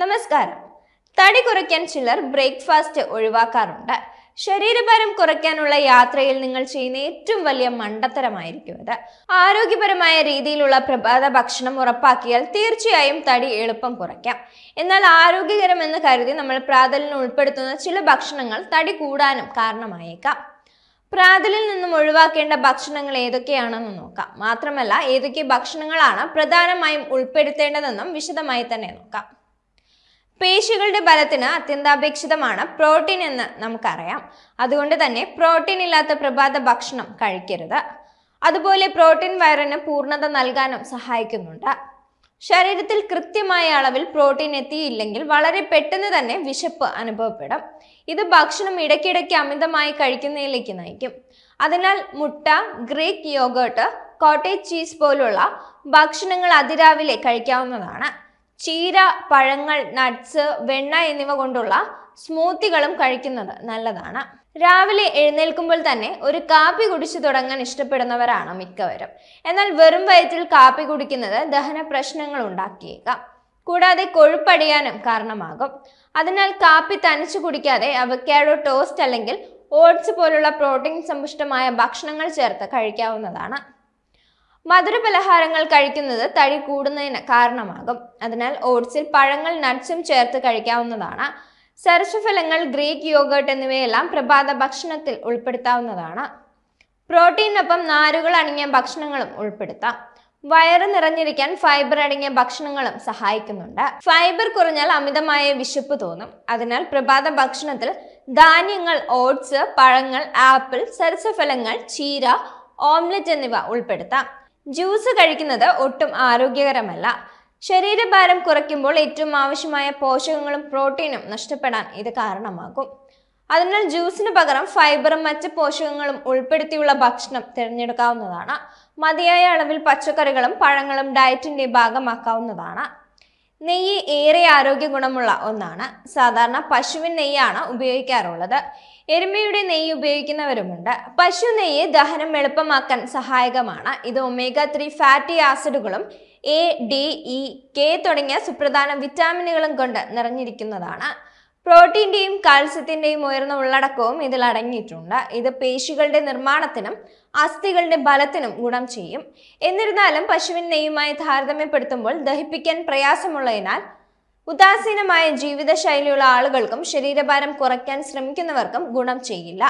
നമസ്കാരം തടി കുറയ്ക്കാൻ ചിലർ ബ്രേക്ക്ഫാസ്റ്റ് ഒഴിവാക്കാറുണ്ട് ശരീരഭാരം കുറയ്ക്കാനുള്ള യാത്രയിൽ നിങ്ങൾ ചെയ്യുന്ന ഏറ്റവും വലിയ മണ്ടത്തരമായിരിക്കും അത് ആരോഗ്യപരമായ രീതിയിലുള്ള പ്രഭാത ഭക്ഷണം ഉറപ്പാക്കിയാൽ തീർച്ചയായും തടി എളുപ്പം കുറയ്ക്കാം എന്നാൽ ആരോഗ്യകരമെന്ന് കരുതി നമ്മൾ പ്രാതലിന് ഉൾപ്പെടുത്തുന്ന ചില ഭക്ഷണങ്ങൾ തടി കൂടാനും കാരണമായേക്കാം പ്രാതലിൽ നിന്നും ഒഴിവാക്കേണ്ട ഭക്ഷണങ്ങൾ ഏതൊക്കെയാണെന്ന് നോക്കാം മാത്രമല്ല ഏതൊക്കെ ഭക്ഷണങ്ങളാണ് പ്രധാനമായും ഉൾപ്പെടുത്തേണ്ടതെന്നും വിശദമായി തന്നെ നോക്കാം പേശികളുടെ ബലത്തിന് അത്യന്താപേക്ഷിതമാണ് പ്രോട്ടീൻ എന്ന് നമുക്കറിയാം അതുകൊണ്ട് തന്നെ പ്രോട്ടീൻ ഇല്ലാത്ത പ്രഭാത ഭക്ഷണം കഴിക്കരുത് അതുപോലെ പ്രോട്ടീൻ വയറിന് പൂർണ്ണത നൽകാനും സഹായിക്കുന്നുണ്ട് ശരീരത്തിൽ കൃത്യമായ അളവിൽ പ്രോട്ടീൻ എത്തിയില്ലെങ്കിൽ വളരെ പെട്ടെന്ന് തന്നെ വിശപ്പ് അനുഭവപ്പെടും ഇത് ഭക്ഷണം ഇടയ്ക്കിടയ്ക്ക് അമിതമായി കഴിക്കുന്നതിലേക്ക് നയിക്കും അതിനാൽ മുട്ട ഗ്രീക്ക് യോഗേർട്ട് കോട്ടേജ് ചീസ് പോലുള്ള ഭക്ഷണങ്ങൾ അതിരാവിലെ കഴിക്കാവുന്നതാണ് ചീര പഴങ്ങൾ നട്ട്സ് വെണ്ണ എന്നിവ കൊണ്ടുള്ള സ്മൂത്തികളും കഴിക്കുന്നത് നല്ലതാണ് രാവിലെ എഴുന്നേൽക്കുമ്പോൾ തന്നെ ഒരു കാപ്പി കുടിച്ചു തുടങ്ങാൻ ഇഷ്ടപ്പെടുന്നവരാണ് മിക്കവരും എന്നാൽ വെറും വയറ്റിൽ കാപ്പി കുടിക്കുന്നത് ദഹന പ്രശ്നങ്ങൾ ഉണ്ടാക്കിയേക്കാം കൂടാതെ കൊഴുപ്പടിയാനും കാരണമാകും അതിനാൽ കാപ്പി തനിച്ചു കുടിക്കാതെ അവക്കാഡോ ടോസ്റ്റ് അല്ലെങ്കിൽ ഓട്സ് പോലുള്ള പ്രോട്ടീൻ സമ്പുഷ്ടമായ ഭക്ഷണങ്ങൾ ചേർത്ത് കഴിക്കാവുന്നതാണ് മധുരപലഹാരങ്ങൾ കഴിക്കുന്നത് തടി കൂടുന്നതിന് കാരണമാകും അതിനാൽ ഓട്സിൽ പഴങ്ങൾ നട്ട്സും ചേർത്ത് കഴിക്കാവുന്നതാണ് സരസഫലങ്ങൾ ഗ്രീക്ക് യോഗേർട്ട് എന്നിവയെല്ലാം പ്രഭാത ഭക്ഷണത്തിൽ ഉൾപ്പെടുത്താവുന്നതാണ് പ്രോട്ടീനൊപ്പം നാരുകൾ അടങ്ങിയ ഭക്ഷണങ്ങളും ഉൾപ്പെടുത്താം വയറ് നിറഞ്ഞിരിക്കാൻ ഫൈബർ അടങ്ങിയ ഭക്ഷണങ്ങളും സഹായിക്കുന്നുണ്ട് ഫൈബർ കുറഞ്ഞാൽ അമിതമായ വിശപ്പ് തോന്നും അതിനാൽ പ്രഭാത ഭക്ഷണത്തിൽ ധാന്യങ്ങൾ ഓട്സ് പഴങ്ങൾ ആപ്പിൾ സരസഫലങ്ങൾ ചീര ഓംലെറ്റ് എന്നിവ ഉൾപ്പെടുത്താം ജ്യൂസ് കഴിക്കുന്നത് ഒട്ടും ആരോഗ്യകരമല്ല ശരീരഭാരം കുറയ്ക്കുമ്പോൾ ഏറ്റവും ആവശ്യമായ പോഷകങ്ങളും പ്രോട്ടീനും നഷ്ടപ്പെടാൻ ഇത് കാരണമാകും അതിനാൽ ജ്യൂസിന് പകരം ഫൈബറും മറ്റ് പോഷകങ്ങളും ഉൾപ്പെടുത്തിയുള്ള ഭക്ഷണം തിരഞ്ഞെടുക്കാവുന്നതാണ് മതിയായ അളവിൽ പച്ചക്കറികളും പഴങ്ങളും ഡയറ്റിന്റെ ഭാഗമാക്കാവുന്നതാണ് നെയ്യ് ഏറെ ആരോഗ്യ ഗുണമുള്ള ഒന്നാണ് സാധാരണ പശുവിൻ നെയ്യാണ് ഉപയോഗിക്കാറുള്ളത് എരുമയുടെ നെയ്യ് ഉപയോഗിക്കുന്നവരുമുണ്ട് പശു നെയ്യ് ദഹനം എളുപ്പമാക്കാൻ സഹായകമാണ് ഇത് ഒമേഗ ത്രീ ഫാറ്റി ആസിഡുകളും എ ഡി ഇ കെ തുടങ്ങിയ സുപ്രധാന വിറ്റാമിനുകളും കൊണ്ട് നിറഞ്ഞിരിക്കുന്നതാണ് പ്രോട്ടീൻ്റെയും കാൽസ്യത്തിൻ്റെയും ഉയർന്ന ഉള്ളടക്കവും ഇതിൽ അടങ്ങിയിട്ടുണ്ട് ഇത് പേശികളുടെ നിർമ്മാണത്തിനും അസ്ഥികളുടെ ബലത്തിനും ഗുണം ചെയ്യും എന്നിരുന്നാലും പശുവിൻ നെയ്യുമായി താരതമ്യപ്പെടുത്തുമ്പോൾ ദഹിപ്പിക്കാൻ പ്രയാസമുള്ളതിനാൽ ഉദാസീനമായ ജീവിതശൈലിയുള്ള ആളുകൾക്കും ശരീരഭാരം കുറയ്ക്കാൻ ശ്രമിക്കുന്നവർക്കും ഗുണം ചെയ്യില്ല